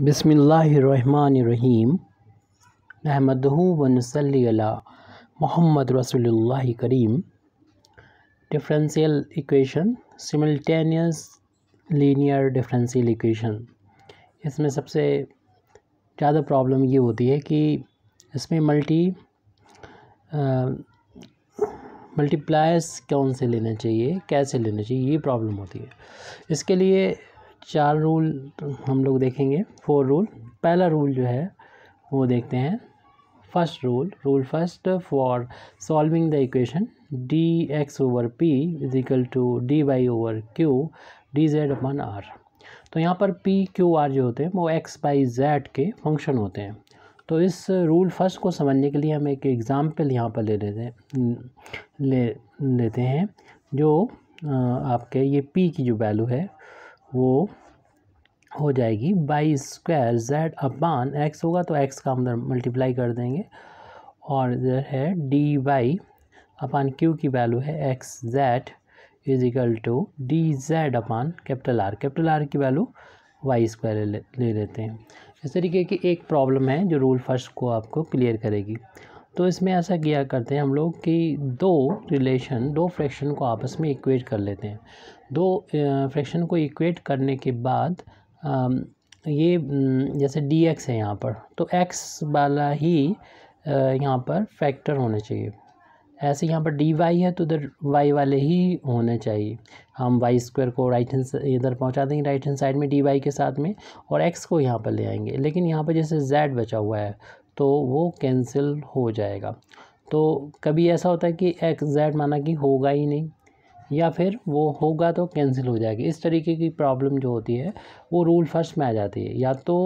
बसमीम महमद वनसल्ला मोहम्मद रसोल्ला करीम differential equation simultaneous linear differential equation इसमें सबसे ज़्यादा प्रॉब्लम ये होती है कि इसमें मल्टी मल्टीप्लायर्स कौन से लेना चाहिए कैसे लेना चाहिए ये प्रॉब्लम होती है इसके लिए चार रूल हम लोग देखेंगे फोर रूल पहला रूल जो है वो देखते हैं first rule rule first for solving the equation D X over P is equal to D Y over Q D Z upon R तो यहाँ पर पी क्यू आर जो होते हैं वो एक्स बाई जेड के फंक्शन होते हैं तो इस रूल फर्स्ट को समझने के लिए हम एक एग्ज़ाम्पल यहाँ पर ले लेते हैं ले लेते हैं जो आपके ये पी की जो वैल्यू है वो हो जाएगी by square Z upon X होगा तो एक्स का हम मल्टीप्लाई कर देंगे और इधर है डी वाई अपान क्यू की वैल्यू है X Z is equal to D Z upon capital R capital R की वैल्यू वाई स्क्वायर ले लेते हैं इस तरीके की एक प्रॉब्लम है जो रूल फर्स्ट को आपको क्लियर करेगी तो इसमें ऐसा किया करते हैं हम लोग कि दो रिलेशन दो फ्रैक्शन को आपस में इक्वेट कर लेते हैं दो फ्रैक्शन को इक्वेट करने के बाद ये जैसे डी एक्स है यहाँ पर तो एक्स वाला ही यहाँ पर फैक्टर होना चाहिए ऐसे यहाँ पर डी वाई है तो उधर वाई वाले ही होने चाहिए हम वाई स्क्वायर को राइट हैंड इधर पहुँचा देंगे राइट हैंड साइड में डी वाई के साथ में और एक्स को यहाँ पर ले आएंगे लेकिन यहाँ पर जैसे जेड बचा हुआ है तो वो कैंसिल हो जाएगा तो कभी ऐसा होता है कि एक्स जेड माना कि होगा ही नहीं या फिर वो होगा तो कैंसिल हो जाएगी इस तरीके की प्रॉब्लम जो होती है वो रूल फर्स्ट में आ जाती है या तो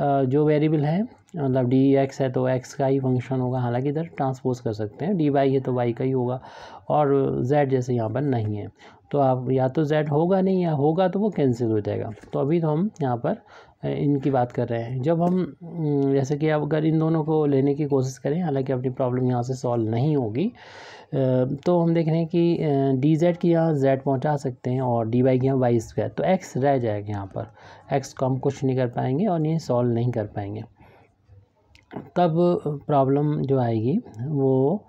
जो वेरिएबल है मतलब डी एक्स है तो एक्स का ही फंक्शन होगा हालांकि इधर ट्रांसपोज कर सकते हैं डी वाई है तो वाई का ही होगा और जेड जैसे यहाँ पर नहीं है तो आप या तो जेड होगा नहीं या होगा तो वो कैंसिल हो जाएगा तो अभी तो हम यहाँ पर इनकी बात कर रहे हैं जब हम जैसे कि अब अगर इन दोनों को लेने की कोशिश करें हालांकि अपनी प्रॉब्लम यहाँ से सॉल्व नहीं होगी तो हम देख रहे हैं कि डी जेड की यहाँ जेड पहुँचा सकते हैं और डी वाई की यहाँ वाई स्क्वायर तो एक्स रह जाएगा यहाँ पर एक्स को हम कुछ नहीं कर पाएंगे और ये सॉल्व नहीं कर पाएंगे तब प्रॉब्लम जो आएगी वो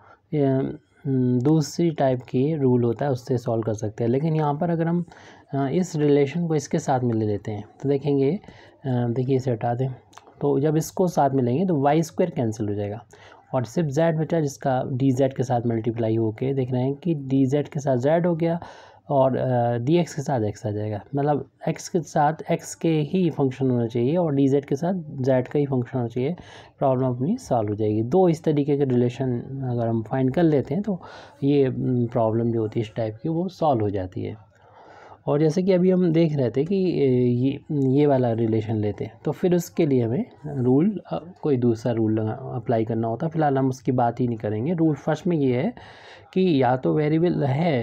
हम्म, दूसरी टाइप की रूल होता है उससे सॉल्व कर सकते हैं लेकिन यहाँ पर अगर हम इस रिलेशन को इसके साथ मिल लेते हैं तो देखेंगे देखिए इसे हटा दें तो जब इसको साथ मिलेंगे तो वाई स्क्वायर कैंसिल हो जाएगा और सिर्फ जेड बचा जिसका डी जेड के साथ मल्टीप्लाई होके देख रहे हैं कि डी जेड के साथ जेड हो गया और डी एक्स के साथ एक्स आ जाएगा मतलब एक्स के साथ एक्स के ही फंक्शन होना चाहिए और डी जेड के साथ जेड का ही फंक्शन होना चाहिए प्रॉब्लम अपनी सॉल्व हो जाएगी दो इस तरीके के रिलेशन अगर हम फाइंड कर लेते हैं तो ये प्रॉब्लम जो होती है इस टाइप की वो सॉल्व हो जाती है और जैसे कि अभी हम देख रहे थे कि ये ये वाला रिलेशन लेते हैं तो फिर उसके लिए हमें रूल कोई दूसरा रूल अप्लाई करना होता है फिलहाल हम उसकी बात ही नहीं करेंगे रूल फर्स्ट में ये है कि या तो वेरिएबल है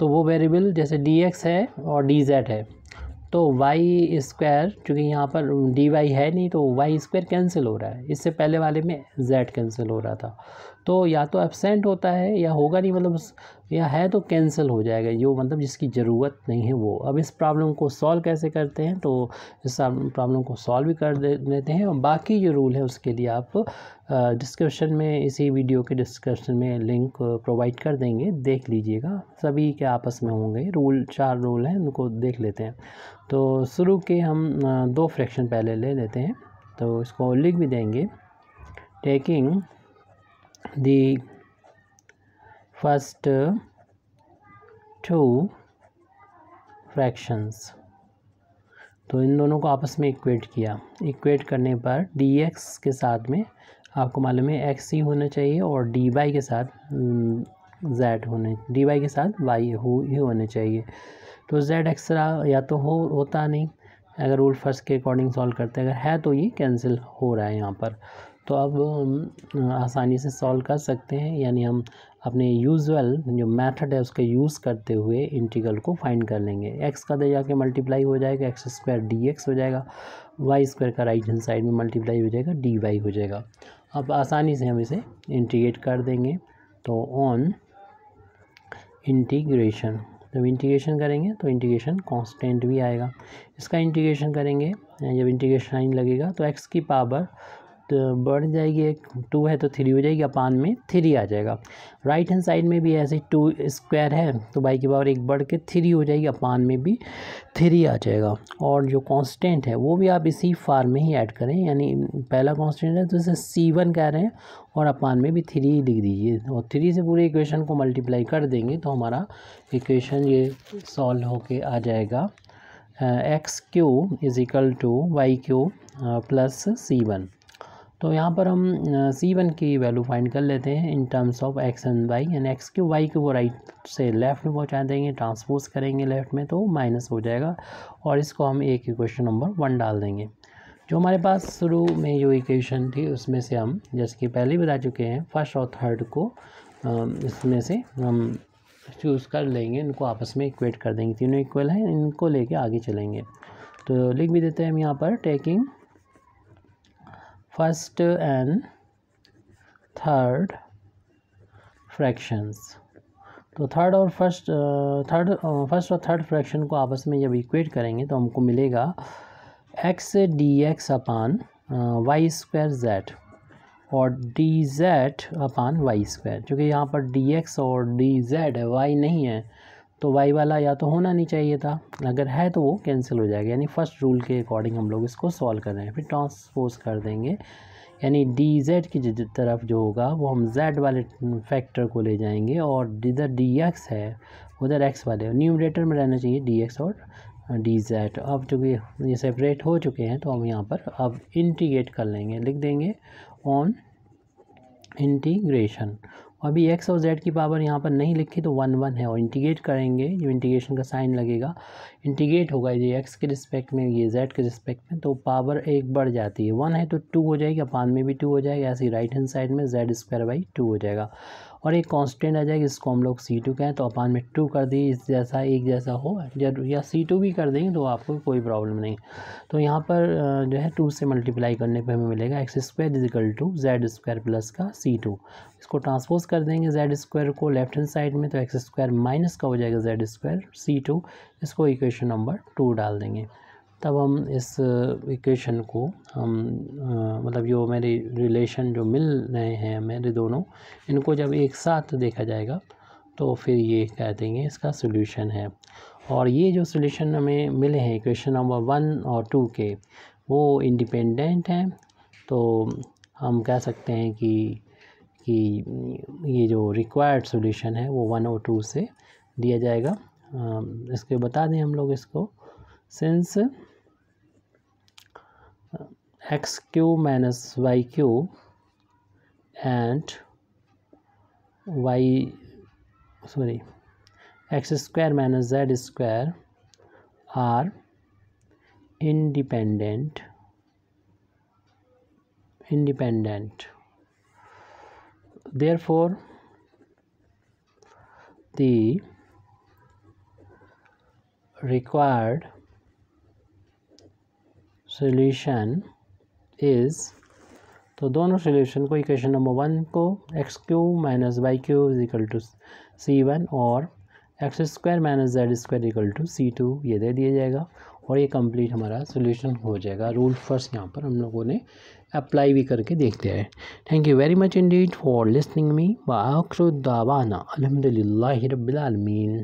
तो वो वेरिएबल जैसे डी एक्स है और डी जेड है तो वाई स्क्वायर चूँकि यहाँ पर डी वाई है नहीं तो वाई स्क्वायर कैंसिल हो रहा है इससे पहले वाले में जेड कैंसिल हो रहा था तो या तो एबसेंट होता है या होगा नहीं मतलब या है तो कैंसिल हो जाएगा जो मतलब जिसकी ज़रूरत नहीं है वो अब इस प्रॉब्लम को सॉल्व कैसे करते हैं तो इस प्रॉब्लम को सॉल्व भी कर देते हैं और बाकी जो रूल है उसके लिए आप डिस्क्रिप्शन में इसी वीडियो के डिस्क्रिप्शन में लिंक प्रोवाइड कर देंगे देख लीजिएगा सभी के आपस में होंगे रूल चार रूल हैं उनको देख लेते हैं तो शुरू के हम दो फ्रैक्शन पहले ले लेते हैं तो इसको लिख भी देंगे taking the first two fractions तो इन दोनों को आपस में इक्वेट किया इक्वेट करने पर डी एक्स के साथ में आपको मालूम है एक्स ही होना चाहिए और डी वाई के साथ जेड हम्म, होने डी वाई के साथ वाई हो ही होने चाहिए तो जेड एक्स्ट्रा या तो हो होता नहीं अगर रूल फर्स्ट के अकॉर्डिंग सॉल्व करते हैं अगर है तो ये कैंसिल हो रहा है यहाँ पर तो अब हम आसानी से सॉल्व कर सकते हैं यानी हम अपने यूजुअल जो मेथड है उसका यूज़ करते हुए इंटीग्रल को फाइंड कर लेंगे एक्स का दे जाके मल्टीप्लाई हो जाएगा एक्स स्क्वायर डी एक्स हो जाएगा वाई स्क्वायर का राइट हैंड साइड में मल्टीप्लाई हो जाएगा डी वाई हो जाएगा अब आसानी से हम इसे इंटीग्रेट कर देंगे तो ऑन इंटीग्रेशन जब इंटीग्रेशन करेंगे तो इंटीग्रेशन कांस्टेंट भी आएगा इसका इंटीग्रेशन करेंगे जब इंटीग्रेशन लगेगा तो एक्स की पावर तो बढ़ जाएगी एक टू है तो थ्री हो जाएगी अपान में थ्री आ जाएगा राइट हैंड साइड में भी ऐसे टू स्क्वायर है तो बाई की पावर एक बढ़ के थ्री हो जाएगी अपान में भी थ्री आ जाएगा और जो कांस्टेंट है वो भी आप इसी फार्म में ही ऐड करें यानी पहला कांस्टेंट है तो इसे सी वन कह रहे हैं और अपान में भी थ्री लिख दीजिए और थ्री से पूरे इक्वेशन को मल्टीप्लाई कर देंगे तो हमारा इक्वेशन ये सॉल्व होके आ जाएगा x cube is equal to y cube plus c one तो यहाँ पर हम सी वन की वैल्यू फाइंड कर लेते हैं in terms of x and y यानी एक्स के वाई को वो राइट से लेफ़्ट में पहुँचा देंगे ट्रांसपोज करेंगे लेफ़्ट में तो माइनस हो जाएगा और इसको हम एक इक्वेशन नंबर वन डाल देंगे जो हमारे पास शुरू में जो इक्वेशन थी उसमें से हम जैसे कि पहले बता चुके हैं फर्स्ट और थर्ड को इसमें से हम चूज़ कर लेंगे इनको आपस में इक्वेट कर देंगे तीनों इक्वल हैं इनको लेके आगे चलेंगे तो लिख भी देते हैं हम यहाँ पर taking first and third fractions तो थर्ड और फर्स्ट थर्ड फर्स्ट और थर्ड फ्रैक्शन को आपस में जब इक्वेट करेंगे तो हमको मिलेगा x d x upon y square z और d Z upon y square चूँकि यहाँ पर डी एक्स और डी जेड है वाई नहीं है तो वाई वाला या तो होना नहीं चाहिए था अगर है तो वो कैंसिल हो जाएगा यानी फर्स्ट रूल के अकॉर्डिंग हम लोग इसको सॉल्व कर रहे हैं फिर ट्रांसपोज कर देंगे यानी डी जेड की तरफ जो होगा वो हम जेड वाले फैक्टर को ले जाएंगे और जिधर डी एक्स है उधर एक्स वाले न्यूमरेटर में रहना चाहिए डी एक्स और डी जेड अब चूँकि ये सेपरेट हो चुके हैं तो हम यहाँ पर अब इंटीग्रेट कर लेंगे लिख देंगे ऑन इंटीग्रेशन अभी एक्स और जेड की पावर यहाँ पर नहीं लिखी तो वन वन है और इंटीग्रेट करेंगे जो इंटीग्रेशन का साइन लगेगा इंटीग्रेट होगा ये एक्स के रिस्पेक्ट में ये जेड के रिस्पेक्ट में तो पावर एक बढ़ जाती है वन है तो टू हो जाएगी अपान में भी टू हो जाएगा ऐसे राइट हैंड साइड में जेड स्क्वायर बाई टू हो जाएगा और एक कांस्टेंट आ जाएगा इसको हम लोग सी टू कहें तो अपान में टू कर दिए इस जैसा एक जैसा हो या सी टू भी कर देंगे तो आपको कोई प्रॉब्लम नहीं तो यहाँ पर जो है टू से मल्टीप्लाई करने पर हमें मिलेगा x square equal to z square plus का सी टू इसको ट्रांसपोज कर देंगे जेड स्क्वायर को लेफ्ट हैंड साइड में तो एक्स स्क्वायर माइनस का हो जाएगा जेड स्क्वायर सी टू इसको इक्वेशन नंबर टू डाल देंगे तब हम इस इक्वेशन को हम मतलब जो मेरे रिलेशन जो मिल रहे हैं मेरे दोनों इनको जब एक साथ देखा जाएगा तो फिर ये कह देंगे इसका सोल्यूशन है और ये जो सोल्यूशन हमें मिले हैं इक्वेशन नंबर वन और टू के वो इंडिपेंडेंट हैं तो हम कह सकते हैं कि कि ये जो रिक्वायर्ड सोल्यूशन है वो वन और टू से दिया जाएगा इसके बता दें हम लोग इसको since x cube minus y cube and y sorry x square minus z square are independent independent therefore the required solution is तो दोनों सोल्यूशन को इक्वेशन नंबर वन को x cube minus y cube is equal to c one और x square minus z square equal to c two ये दे दिया जाएगा और ये कंप्लीट हमारा सोल्यूशन हो जाएगा रूल फर्स्ट यहाँ पर हम लोगों ने अप्लाई भी करके देख दिया है thank you very much indeed for listening me वाक्सुदावाना अलहमदिल्ला रबीआलमीन